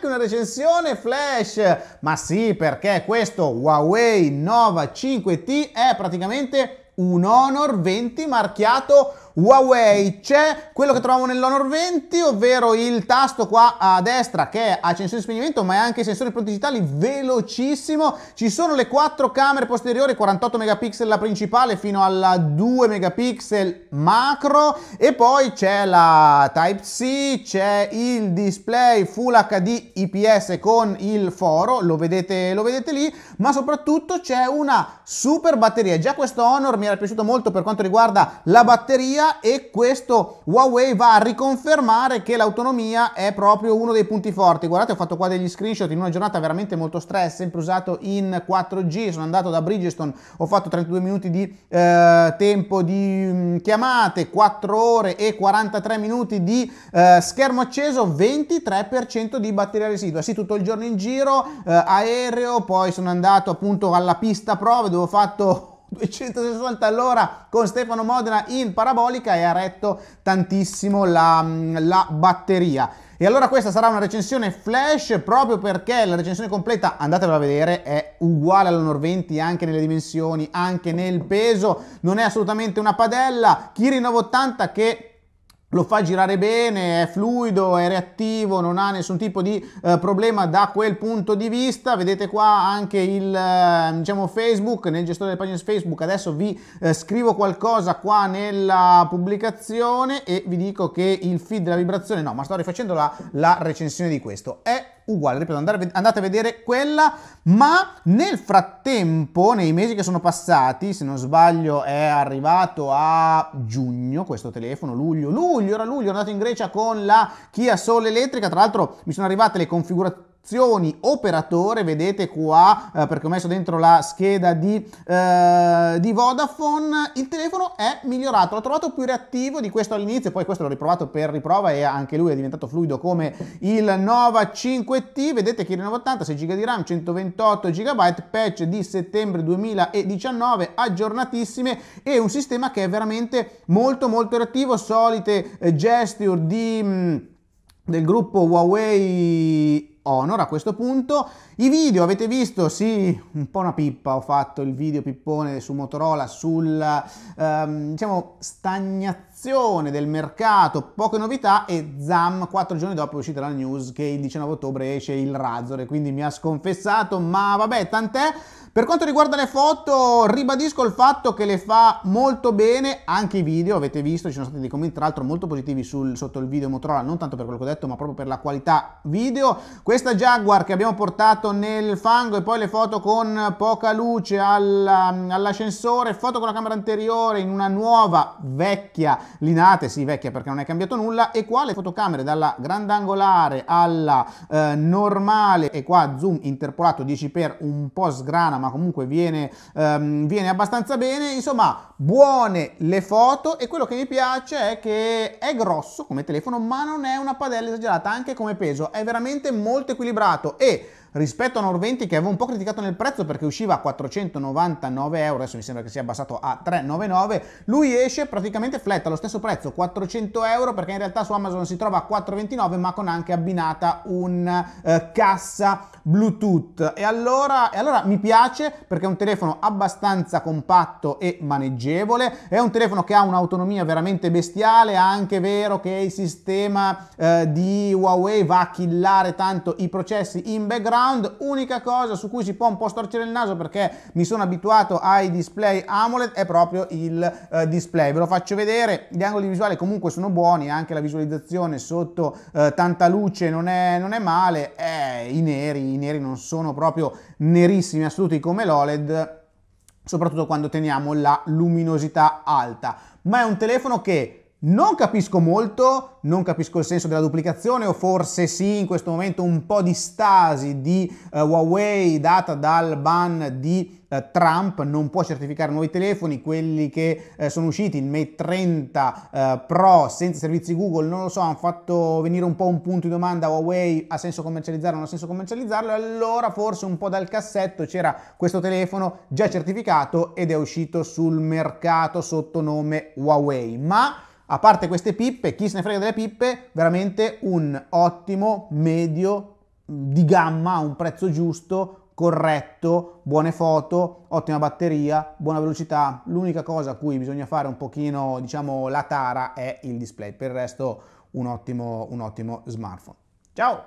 anche una recensione flash. Ma sì, perché questo Huawei Nova 5T è praticamente un Honor 20 marchiato Huawei c'è quello che troviamo nell'Honor 20, ovvero il tasto qua a destra che è sensore di spegnimento ma è anche sensore di pronti digitali velocissimo. Ci sono le quattro camere posteriori, 48 megapixel la principale fino alla 2 megapixel macro e poi c'è la Type-C, c'è il display Full HD IPS con il foro, lo vedete, lo vedete lì, ma soprattutto c'è una super batteria. Già questo Honor mi era piaciuto molto per quanto riguarda la batteria e questo Huawei va a riconfermare che l'autonomia è proprio uno dei punti forti. Guardate, ho fatto qua degli screenshot in una giornata veramente molto stress, sempre usato in 4G, sono andato da Bridgestone, ho fatto 32 minuti di eh, tempo di mm, chiamate, 4 ore e 43 minuti di eh, schermo acceso, 23% di batteria residua. Sì, tutto il giorno in giro, eh, aereo, poi sono andato appunto alla pista prove dove ho fatto 260 all'ora con Stefano Modena in parabolica e ha retto tantissimo la, mm, la, batteria. E allora questa sarà una recensione flash proprio perché la recensione completa, andatevela a vedere, è uguale alla Honor 20 anche nelle dimensioni, anche nel peso, non è assolutamente una padella. Kirin 980 che lo fa girare bene, è fluido, è reattivo, non ha nessun tipo di eh, problema da quel punto di vista. Vedete qua anche il eh, diciamo Facebook, nel gestore delle pagine Facebook. Adesso vi eh, scrivo qualcosa qua nella pubblicazione e vi dico che il feed della vibrazione, no, ma sto rifacendo la, la recensione di questo. È uguale, ripeto, andate a vedere quella, ma nel frattempo, nei mesi che sono passati, se non sbaglio è arrivato a giugno questo telefono, luglio, luglio, era luglio, è andato in Grecia con la Kia Soul elettrica, tra l'altro mi sono arrivate le configurazioni azioni operatore, vedete qua eh, perché ho messo dentro la scheda di, eh, di, Vodafone, il telefono è migliorato, l'ho trovato più reattivo di questo all'inizio, poi questo l'ho riprovato per riprova e anche lui è diventato fluido come il Nova 5T, vedete che il Nova 6 GB di RAM, 128 GB, patch di settembre 2019, aggiornatissime e un sistema che è veramente molto molto reattivo, solite eh, gesture di, mm, del gruppo Huawei Honor a questo punto. I video avete visto, sì, un po' una pippa, ho fatto il video pippone su Motorola sulla ehm, diciamo, stagnazione reazione del mercato, poche novità e zam, quattro giorni dopo è uscita la news che il 19 ottobre esce il Razor e quindi mi ha sconfessato, ma vabbè, tant'è. Per quanto riguarda le foto, ribadisco il fatto che le fa molto bene, anche i video, avete visto, ci sono stati dei commenti tra l'altro molto positivi sul, sotto il video Motorola, non tanto per quello che ho detto, ma proprio per la qualità video. Questa Jaguar che abbiamo portato nel fango e poi le foto con poca luce all'ascensore, foto con la camera anteriore in una nuova, vecchia Linate, sì, vecchia perché non è cambiato nulla, e qua le fotocamere dalla grandangolare alla eh, normale, e qua zoom interpolato 10x un po' sgrana, ma comunque viene, ehm, viene abbastanza bene, insomma, buone le foto, e quello che mi piace è che è grosso come telefono, ma non è una padella esagerata, anche come peso, è veramente molto equilibrato, e rispetto a Norventi che avevo un po' criticato nel prezzo perché usciva a 499 euro, adesso mi sembra che sia abbassato a 399, lui esce praticamente flat allo stesso prezzo, 400 euro perché in realtà su Amazon si trova a 429 ma con anche abbinata un eh, cassa Bluetooth e allora, e allora mi piace perché è un telefono abbastanza compatto e maneggevole, è un telefono che ha un'autonomia veramente bestiale, è anche vero che il sistema eh, di Huawei va a killare tanto i processi in background, surround, unica cosa su cui si può un po' storcere il naso perché mi sono abituato ai display AMOLED è proprio il eh, display, ve lo faccio vedere, gli angoli visuali comunque sono buoni, eh, anche la visualizzazione sotto eh, tanta luce non è, non è male, eh, i neri, i neri non sono proprio nerissimi assoluti come l'OLED, soprattutto quando teniamo la luminosità alta, ma è un telefono che non capisco molto, non capisco il senso della duplicazione o forse sì, in questo momento un po' di stasi di uh, Huawei data dal ban di uh, Trump, non può certificare nuovi telefoni, quelli che uh, sono usciti, il Mate 30 Pro senza servizi Google, non lo so, hanno fatto venire un po' un punto di domanda a Huawei, ha senso commercializzarlo, o non ha senso commercializzarlo, allora forse un po' dal cassetto c'era questo telefono già certificato ed è uscito sul mercato sotto nome Huawei, ma a parte queste pippe, chi se ne frega delle pippe, veramente un ottimo medio di gamma a un prezzo giusto, corretto, buone foto, ottima batteria, buona velocità. L'unica cosa a cui bisogna fare un pochino, diciamo, la tara è il display. Per il resto un ottimo, un ottimo smartphone. Ciao!